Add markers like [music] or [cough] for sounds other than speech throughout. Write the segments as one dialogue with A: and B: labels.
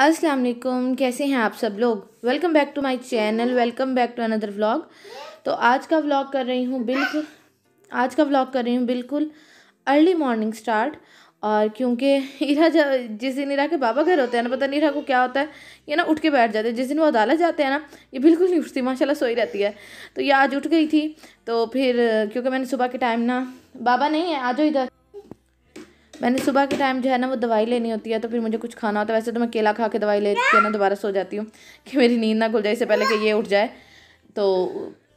A: अस्सलाम वालेकुम कैसे हैं आप सब लोग welcome back to my channel welcome back to another vlog तो आज का व्लॉग कर रही हूँ बिल्कुल आज का व्लॉग कर रही हूँ बिल्कुल अर्ली मॉर्निंग स्टार्ट और क्योंकि इरा जब जिस दिन इरा के बाबा घर होते हैं ना पता नहीं इरा को क्या होता है ये ना उठ के बैठ जाते हैं जिस दिन वो अदालत जाते हैं ना ये बिल्कुल नहीं उठती माशाल्लाह सोई रहती है तो ये आज उठ गई थी तो फिर क्योंकि मैंने सुबह के टाइम ना बाबा नहीं है आ जाओ इधर मैंने सुबह के टाइम जो है ना वो दवाई लेनी होती है तो फिर मुझे कुछ खाना होता है वैसे तो मैं केला खा के दवाई लेती हूँ ना दोबारा सो जाती हूँ [laughs] कि मेरी नींद ना खुल जाए इससे पहले कि ये उठ जाए तो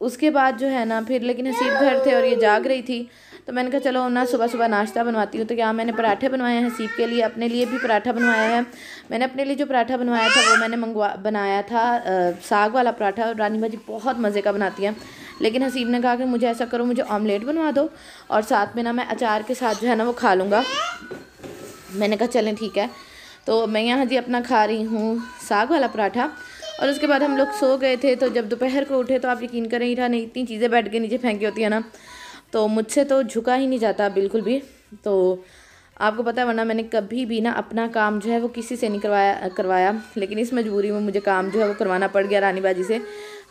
A: उसके बाद जो है ना फिर लेकिन हसीब घर थे और ये जाग रही थी तो मैंने कहा चलो ना सुबह सुबह नाश्ता बनवाती हूँ तो क्या मैंने पराठे बनवाए हैं हसीब के लिए अपने लिए भी पराठा बनवाया है मैंने अपने लिए जो पराठा बनवाया था वो मैंने मंगवा बनाया था आ, साग वाला पराठा और रानी भाजी बहुत मज़े का बनाती है लेकिन हसीब ने कहा कि मुझे ऐसा करो मुझे ऑमलेट बनवा दो और साथ में ना मैं अचार के साथ जो है ना वो खा लूँगा मैंने कहा चलें ठीक है तो मैं यहाँ जी अपना खा रही हूँ साग वाला पराठा और उसके बाद हम लोग सो गए थे तो जब दोपहर को उठे तो आप यकीन करें ही था नहीं इतनी चीज़ें बैठ के नीचे फेंकी होती है ना तो मुझसे तो झुका ही नहीं जाता बिल्कुल भी तो आपको पता है वरना मैंने कभी भी ना अपना काम जो है वो किसी से नहीं करवाया करवाया लेकिन इस मजबूरी में मुझे काम जो है वो करवाना पड़ गया रानी बाजी से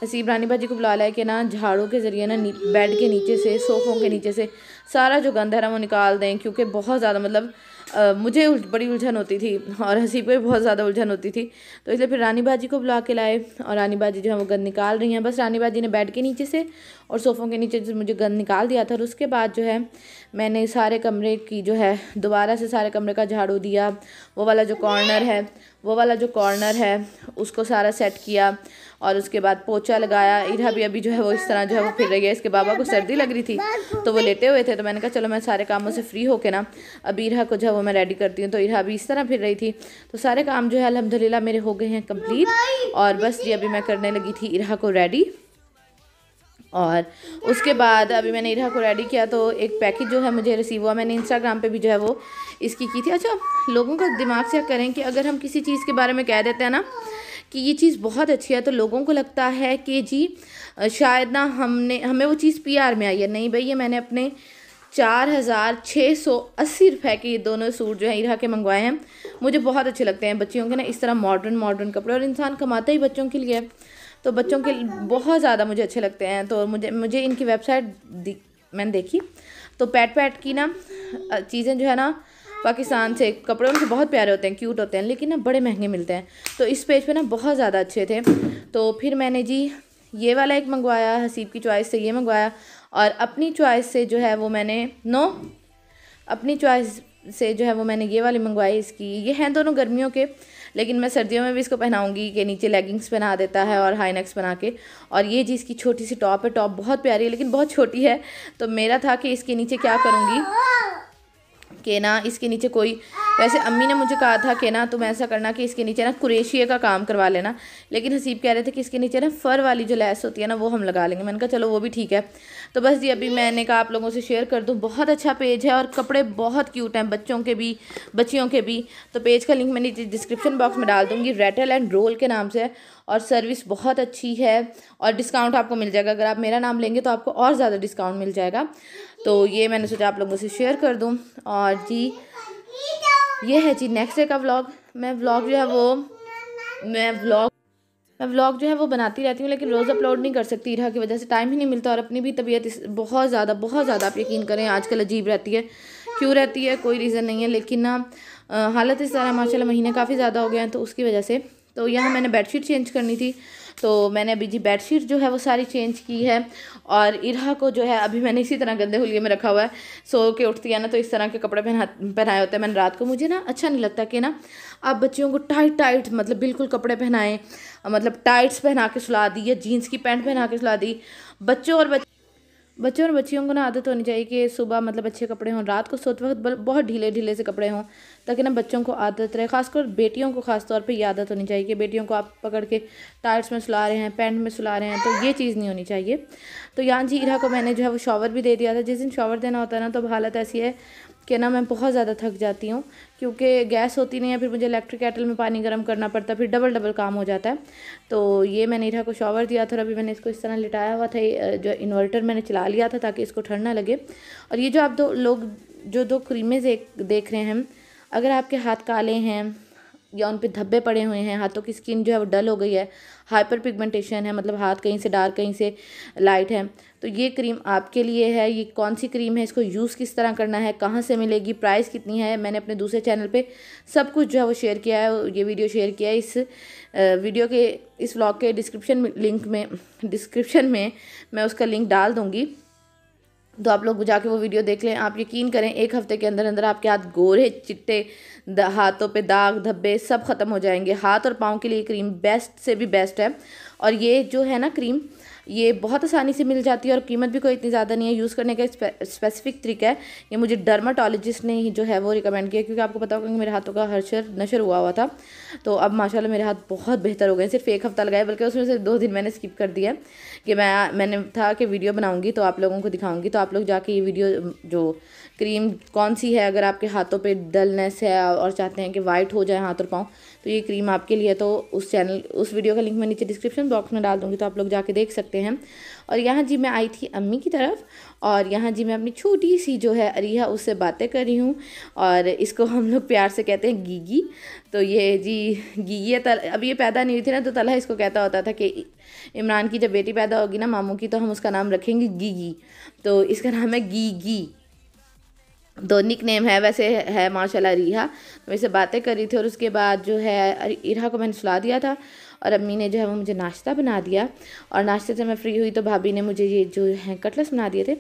A: हसीब रानी बाजी को बुला लाया कि ना झाड़ू के ज़रिए ना बेड के नीचे से सोफ़ों के नीचे से सारा जो गंद है ना वो निकाल दें क्योंकि बहुत ज़्यादा मतलब मुझे बड़ी उलझन होती थी और हंसी पर भी बहुत ज़्यादा उलझन होती थी तो इसलिए फिर रानी बाजी को बुला के लाए और रानी बाजी जो है वो गंद निकाल रही हैं बस रानी बाजी ने बेड के नीचे से और सोफ़ों के नीचे से मुझे गंद निकाल दिया था और उसके बाद जो है मैंने सारे कमरे की जो है दोबारा से सारे कमरे का झाड़ू दिया वो वाला जो कॉर्नर है वो वाला जो कॉर्नर है उसको सारा सेट किया और उसके बाद पोचा लगाया इधर भी अभी जो है वो इस तरह जो है वो फिर रही है इसके बाबा को सर्दी लग रही थी तो वो लेटे हुए थे तो मैंने कहा चलो मैं सारे कामों से फ्री होके ना अभी इरा को जो है वो मैं रेडी करती हूँ तो इरा अभी इस तरह फिर रही थी तो सारे काम जो है अलहमदिल्ला मेरे हो गए हैं कम्प्लीट और बस ये अभी मैं करने लगी थी इरा को रेडी और उसके बाद अभी मैंने इरा को रेडी किया तो एक पैकेज जो है मुझे रिसीव हुआ मैंने इंस्टाग्राम पे भी जो है वो इसकी की थी अच्छा लोगों का दिमाग से करें कि अगर हम किसी चीज़ के बारे में कह देते हैं ना कि ये चीज़ बहुत अच्छी है तो लोगों को लगता है कि जी शायद ना हमने हमें वो चीज़ पी में आई है नहीं भाई ये मैंने अपने चार हज़ार छः सौ अस्सी रुपये के ये दोनों सूट जो है इरा के मंगवाए हैं मुझे बहुत अच्छे लगते हैं बच्चियों के ना इस तरह मॉडर्न मॉडर्न कपड़े और इंसान कमाता ही बच्चों के लिए तो बच्चों के बहुत ज़्यादा मुझे अच्छे लगते हैं तो मुझे मुझे इनकी वेबसाइट मैंने देखी तो पैट पैट की ना चीज़ें जो है ना पाकिस्तान से कपड़े उनके बहुत प्यारे होते हैं क्यूट होते हैं लेकिन ना बड़े महंगे मिलते हैं तो इस पेज पे ना बहुत ज़्यादा अच्छे थे तो फिर मैंने जी ये वाला एक मंगवाया हसीब की चॉइस से ये मंगवाया और अपनी चॉइस से जो है वो मैंने नो अपनी चॉइस से जो है वो मैंने ये वाली मंगवाई इसकी ये हैं दोनों गर्मियों के लेकिन मैं सर्दियों में भी इसको पहनाऊँगी कि नीचे लेगिंग्स पहना देता है और हाई नेक्स बना के और ये जी इसकी छोटी सी टॉप है टॉप बहुत प्यारी है लेकिन बहुत छोटी है तो मेरा था कि इसके नीचे क्या करूँगी ना इसके नीचे कोई वैसे अम्मी ने मुझे कहा था कि ना तुम ऐसा करना कि इसके नीचे ना कुरेशिए का काम करवा लेना लेकिन हसीब कह रहे थे कि इसके नीचे ना फ़र वाली जो लैस होती है ना वो हम लगा लेंगे मैंने कहा चलो वो भी ठीक है तो बस ये अभी मैंने कहा आप लोगों से शेयर कर दूँ बहुत अच्छा पेज है और कपड़े बहुत क्यूट हैं बच्चों के भी बच्चियों के भी तो पेज का लिंक मैं नीचे डिस्क्रिप्शन बॉक्स में डाल दूँगी रेटल एंड रोल के नाम से और सर्विस बहुत अच्छी है और डिस्काउंट आपको मिल जाएगा अगर आप मेरा नाम लेंगे तो आपको और ज़्यादा डिस्काउंट मिल जाएगा तो ये मैंने सोचा आप लोगों से शेयर कर दूँ और जी ये है जी नेक्स्ट डे का व्लॉग मैं व्लॉग जो है वो मैं व्लॉग मैं व्लॉग जो है वो बनाती रहती हूँ लेकिन रोज़ अपलोड नहीं कर सकती रहा की वजह से टाइम ही नहीं मिलता और अपनी भी तबीयत बहुत ज़्यादा बहुत ज़्यादा आप यकीन करें आजकल अजीब रहती है क्यों रहती है कोई रीज़न नहीं है लेकिन ना हालत इस तरह माशाल्लाह महीने काफ़ी ज़्यादा हो गए हैं तो उसकी वजह से तो यहाँ मैंने बेडशीट चेंज करनी थी तो मैंने अभी जी बेडशीट जो है वो सारी चेंज की है और इरा को जो है अभी मैंने इसी तरह गंदे हुलिये में रखा हुआ है सो के उठती है ना तो इस तरह के कपड़े पहना पहनाए होते हैं मैंने रात को मुझे ना अच्छा नहीं लगता कि ना आप बच्चियों को टाइट टाइट मतलब बिल्कुल कपड़े पहनाएं मतलब टाइट्स पहना के सुला दी या जीन्स की पैंट पहना के सुला दी बच्चों और बच्चे बच्चों और बच्चियों को ना आदत होनी चाहिए कि सुबह मतलब अच्छे कपड़े हों रात को सोते वक्त बहुत ढीले ढीले से कपड़े हों ताकि ना बच्चों को आदत रहे खासकर बेटियों को खास तौर पे ये आदत होनी चाहिए कि बेटियों को आप पकड़ के टाइट्स में सुला रहे हैं पैंट में सुला रहे हैं तो ये चीज़ नहीं होनी चाहिए तो यहाँ जी इरा को मैंने जो है वो शॉवर भी दे दिया था जिस दिन शॉवर देना होता है ना तो हालत ऐसी है कि ना मैं बहुत ज़्यादा थक जाती हूँ क्योंकि गैस होती नहीं है फिर मुझे इलेक्ट्रिक कैटल में पानी गर्म करना पड़ता है फिर डबल डबल काम हो जाता है तो ये मैंने इरा को शॉवर दिया था और अभी मैंने इसको इस तरह लिटाया हुआ था जो इन्वर्टर मैंने चला लिया था ताकि इसको ठंड ना लगे और ये जो आप दो लोग जो दो क्रीमें देख रहे हैं अगर आपके हाथ काले हैं या उन पर धब्बे पड़े हुए हैं हाथों की स्किन जो है वो डल हो गई है हाइपर पिगमेंटेशन है मतलब हाथ कहीं से डार्क कहीं से लाइट है तो ये क्रीम आपके लिए है ये कौन सी क्रीम है इसको यूज़ किस तरह करना है कहाँ से मिलेगी प्राइस कितनी है मैंने अपने दूसरे चैनल पे सब कुछ जो है वो शेयर किया है ये वीडियो शेयर किया है इस वीडियो के इस व्लॉग के डिस्क्रिप्शन लिंक में डिस्क्रिप्शन में मैं उसका लिंक डाल दूँगी तो आप लोग जाके वो वीडियो देख लें आप यकीन करें एक हफ्ते के अंदर अंदर आपके हाथ गोरे चिट्टे हाथों पे दाग धब्बे सब ख़त्म हो जाएंगे हाथ और पाँव के लिए क्रीम बेस्ट से भी बेस्ट है और ये जो है ना क्रीम ये बहुत आसानी से मिल जाती है और कीमत भी कोई इतनी ज़्यादा नहीं है यूज़ करने का स्पेसिफिक तरीका है ये मुझे डर्माटोलॉजिस्ट ने ही जो है वो रिकमेंड किया क्योंकि आपको पता होगा कि मेरे हाथों का हर्षर नशर हुआ हुआ था तो अब माशाला मेरे हाथ बहुत बेहतर हो गए सिर्फ एक हफ़्ता लगाया बल्कि उसमें से दो दिन मैंने स्किप कर दिया कि मैं मैंने था कि वीडियो बनाऊँगी तो आप लोगों को दिखाऊँगी तो आप लोग जाके ये वीडियो जो क्रीम कौन सी है अगर आपके हाथों पर डलनेस है और चाहते हैं कि वाइट हो जाए हाथ और पाँव तो ये क्रीम आपके लिए तो उस चैनल उस वीडियो का लिंक मैं नीचे डिस्क्रिप्शन बॉक्स में डाल दूँगी तो आप लोग जाके देख सकते सकते हैं और यहाँ जी मैं आई थी अम्मी की तरफ और यहाँ जी मैं अपनी छोटी सी जो है अरिया उससे बातें कर रही हूँ और इसको हम लोग प्यार से कहते हैं गीगी तो ये जी गीगी तल अब ये पैदा नहीं हुई थी ना तो तलहा इसको कहता होता था कि इमरान की जब बेटी पैदा होगी ना मामू की तो हम उसका नाम रखेंगे गीगी तो इसका नाम है गीगी दो निक नेम है वैसे है माशाल्लाह रिहा मैं से बातें कर रही थी और उसके बाद जो है इरहा को मैंने सुला दिया था और अम्मी ने जो है वो मुझे नाश्ता बना दिया और नाश्ते से मैं फ्री हुई तो भाभी ने मुझे ये जो है कटलेस बना दिए थे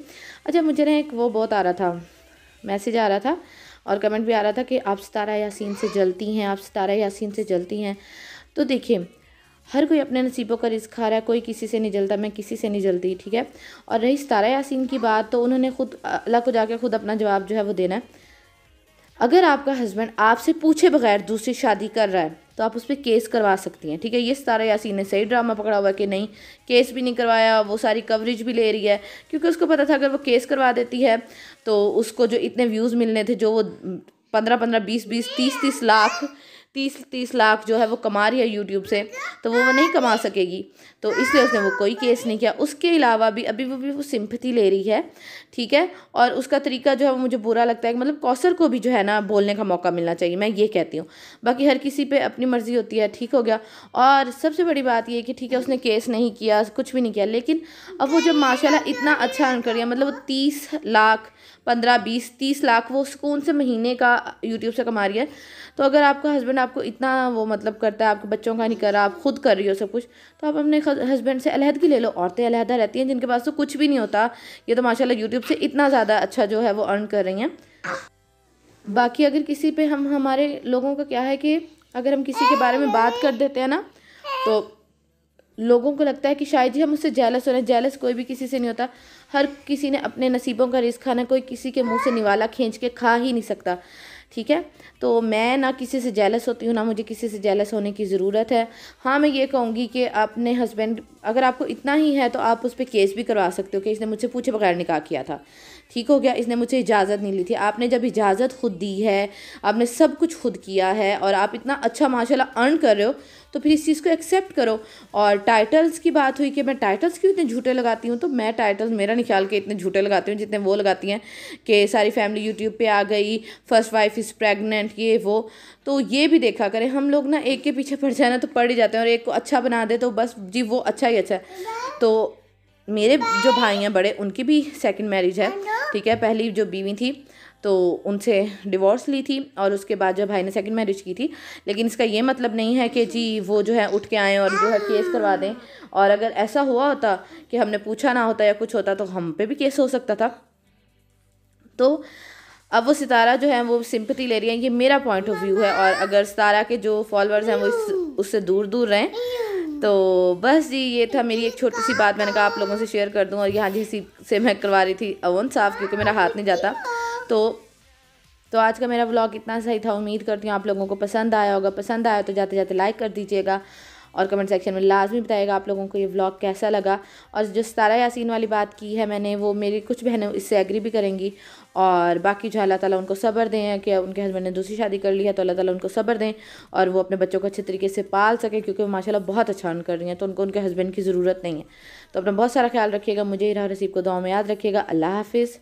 A: अच्छा मुझे ना एक वो बहुत आ रहा था मैसेज आ रहा था और कमेंट भी आ रहा था कि आप सितारा यासीन से जलती हैं आप सितारा यासीन से जलती हैं तो देखिए हर कोई अपने नसीबों का रिस्क खा रहा है कोई किसी से नहीं जलता मैं किसी से नहीं जलती ठीक है और रही सतारा यासिन की बात तो उन्होंने खुद अल्लाह को जाकर खुद अपना जवाब जो है वो देना है अगर आपका हस्बैंड आपसे पूछे बगैर दूसरी शादी कर रहा है तो आप उस पर केस करवा सकती हैं ठीक है ये सतारा यासिन ने सही ड्रामा पकड़ा हुआ कि नहीं केस भी नहीं करवाया वो सारी कवरेज भी ले रही है क्योंकि उसको पता था अगर वो केस करवा देती है तो उसको जो इतने व्यूज़ मिलने थे जो वो पंद्रह पंद्रह बीस बीस तीस तीस लाख तीस तीस लाख जो है वो कमा रही है यूट्यूब से तो वो वो नहीं कमा सकेगी तो इसलिए उसने वो कोई केस नहीं किया उसके अलावा भी अभी वो भी वो सिंपथी ले रही है ठीक है और उसका तरीका जो है वो मुझे बुरा लगता है मतलब कौसर को भी जो है ना बोलने का मौका मिलना चाहिए मैं ये कहती हूँ बाकी हर किसी पर अपनी मर्ज़ी होती है ठीक हो गया और सबसे बड़ी बात यह कि ठीक है उसने केस नहीं किया कुछ भी नहीं किया लेकिन अब वो जब माशाला इतना अच्छा अर्न कर रही है मतलब वो तीस लाख पंद्रह बीस तीस लाख वो सुकून से महीने का यूट्यूब से कमा रही है तो अगर आपका हस्बैंड आपको इतना वो मतलब करता है आपके बच्चों का नहीं कर रहा आप खुद कर रही हो सब कुछ तो आप अपने हस्बैंड से अलहदगी ले लो औरतें अलहदा रहती हैं जिनके पास तो कुछ भी नहीं होता ये तो माशाल्लाह यूट्यूब से इतना ज़्यादा अच्छा जो है वो अर्न कर रही हैं बाकी अगर किसी पर हम हमारे लोगों का क्या है कि अगर हम किसी के बारे में बात कर देते हैं ना तो लोगों को लगता है कि शायद ही हम उससे जेलस हो रहे हैं जेलस कोई भी किसी से नहीं होता हर किसी ने अपने नसीबों का रिस्क खाना कोई किसी के मुंह से निवाला खींच के खा ही नहीं सकता ठीक है तो मैं ना किसी से जेलस होती हूँ ना मुझे किसी से जेलस होने की ज़रूरत है हाँ मैं ये कहूँगी कि अपने हस्बैंड अगर आपको इतना ही है तो आप उस पर केस भी करवा सकते हो कि इसने मुझसे पूछे बगैर निकाह किया था ठीक हो गया इसने मुझे इजाज़त नहीं ली थी आपने जब इजाज़त खुद दी है आपने सब कुछ खुद किया है और आप इतना अच्छा माशाल्लाह अर्न कर रहे हो तो फिर इस चीज़ को एक्सेप्ट करो और टाइटल्स की बात हुई कि मैं टाइटल्स क्यों इतने झूठे लगाती हूँ तो मैं टाइटल्स मेरा निकाल के इतने झूठे लगाती हूँ जितने वो लगाती हैं कि सारी फैमिली यूट्यूब पर आ गई फर्स्ट वाइफ इज़ प्रेगनेंट ये वो तो ये भी देखा करें हम लोग ना एक के पीछे पड़ जाए ना तो पड़ ही जाते हैं और एक को अच्छा बना दे तो बस जी वो अच्छा ही अच्छा है तो मेरे जो भाई हैं बड़े उनकी भी सेकंड मैरिज है ठीक है पहली जो बीवी थी तो उनसे डिवोर्स ली थी और उसके बाद जो भाई ने सेकंड मैरिज की थी लेकिन इसका ये मतलब नहीं है कि जी वो जो है उठ के आएँ और जो है केस करवा दें और अगर ऐसा हुआ होता कि हमने पूछा ना होता या कुछ होता तो हम पे भी केस हो सकता था तो अब वो सितारा जो है वो सिंपति ले रही है ये मेरा पॉइंट ऑफ व्यू है और अगर सितारा के जो फॉलोअर्स हैं वो इस उससे दूर दूर रहें तो बस जी ये था मेरी एक छोटी सी बात मैंने कहा आप लोगों से शेयर कर दूं और यहाँ जिसी से मैं करवा रही थी अवन साफ़ क्योंकि मेरा हाथ नहीं जाता तो तो आज का मेरा व्लॉग इतना सही था उम्मीद करती हूँ आप लोगों को पसंद आया होगा पसंद आया तो जाते जाते लाइक कर दीजिएगा और कमेंट सेक्शन में लाजमी बताएगा आप लोगों को ये व्लॉग कैसा लगा और जो सतारा यासीन वाली बात की है मैंने वो मेरी कुछ बहनें इससे एग्री भी करेंगी और बाकी जो अल्लाह ताला उनको सब्र दें कि उनके हस्बैंड ने दूसरी शादी कर ली है तो अल्लाह ताला उनको सब्र दें और वो अपने बच्चों को अच्छे तरीके से पाल सकें क्योंकि वो माशाल्लाह बहुत अच्छा अर्न कर रही हैं तो उनको उनके हस्बैंड की ज़रूरत नहीं है तो अपना बहुत सारा ख्याल रखिएगा मुझे इरा रसीब को दुआ में याद रखिएगा अल्लाह हाफिज़